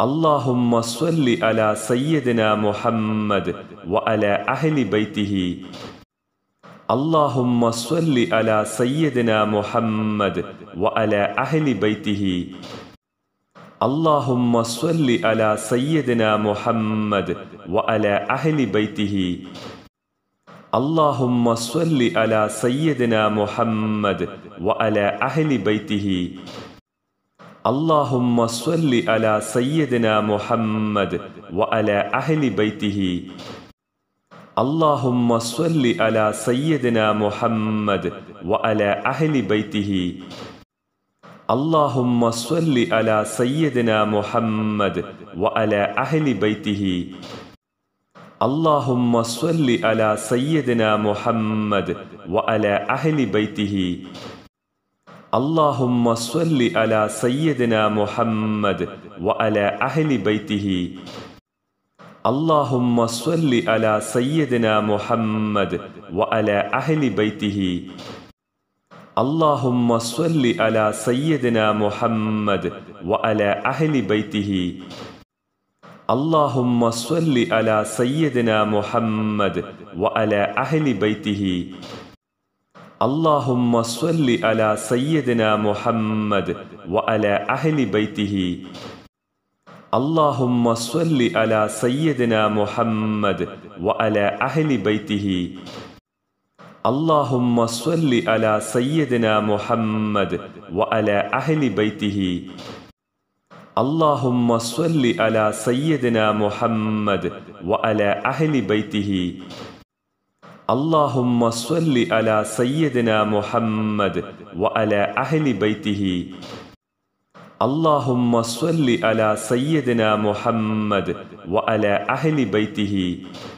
اللهم صل على سيدنا محمد وعلى أهل بيته اللهم صل على سيدنا محمد وعلى أهل بيته اللهم صل على سيدنا محمد وعلى أهل بيته اللهم صل على سيدنا محمد وعلى أهل بيته اللهم صل على سيدنا محمد وعلى أهل بيته اللهم صل على سيدنا محمد وعلى أهل بيته اللهم صل على سيدنا محمد وعلى أهل بيته اللهم صل على سيدنا محمد وعلى أهل بيته اللهم صل على سيدنا محمد وعلى أهل بيته اللهم صل على سيدنا محمد وعلى أهل بيته اللهم صل على سيدنا محمد وعلى أهل بيته اللهم صل على سيدنا محمد وعلى أهل بيته اللهم صل على سيدنا محمد وعلى أهل بيته اللهم صل على سيدنا محمد وعلى أهل بيته اللهم صل على سيدنا محمد وعلى أهل بيته اللهم صل على سيدنا محمد وعلى أهل بيته اللهم صل على سيدنا محمد وعلى أهل بيته اللهم صل على سيدنا محمد وعلى أهل بيته